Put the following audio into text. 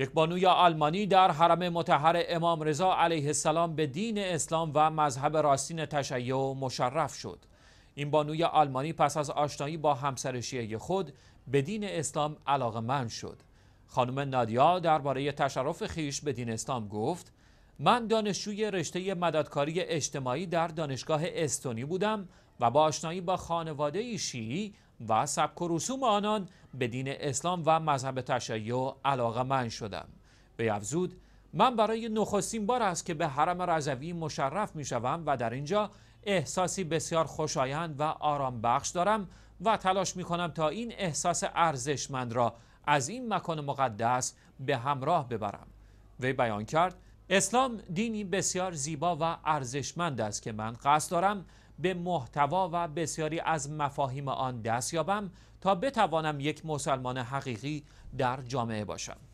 یک بانوی آلمانی در حرم متحر امام رضا علیه السلام به دین اسلام و مذهب راستین تشیع مشرف شد. این بانوی آلمانی پس از آشنایی با همسر شیعه خود به دین اسلام علاقمند شد. خانم نادیا درباره تشرف خیش به دین اسلام گفت: من دانشجوی رشته مددکاری اجتماعی در دانشگاه استونی بودم و با آشنایی با خانواده شیعی و سبک و رسوم آنان به دین اسلام و مذهب تشیع علاقه من شدم به افزود من برای نخستین بار است که به حرم رضوی مشرف می شوم و در اینجا احساسی بسیار خوشایند و آرام بخش دارم و تلاش می کنم تا این احساس ارزشمند را از این مکان مقدس به همراه ببرم وی بیان کرد اسلام دینی بسیار زیبا و ارزشمند است که من قصد دارم به محتوا و بسیاری از مفاهیم آن دست یابم تا بتوانم یک مسلمان حقیقی در جامعه باشم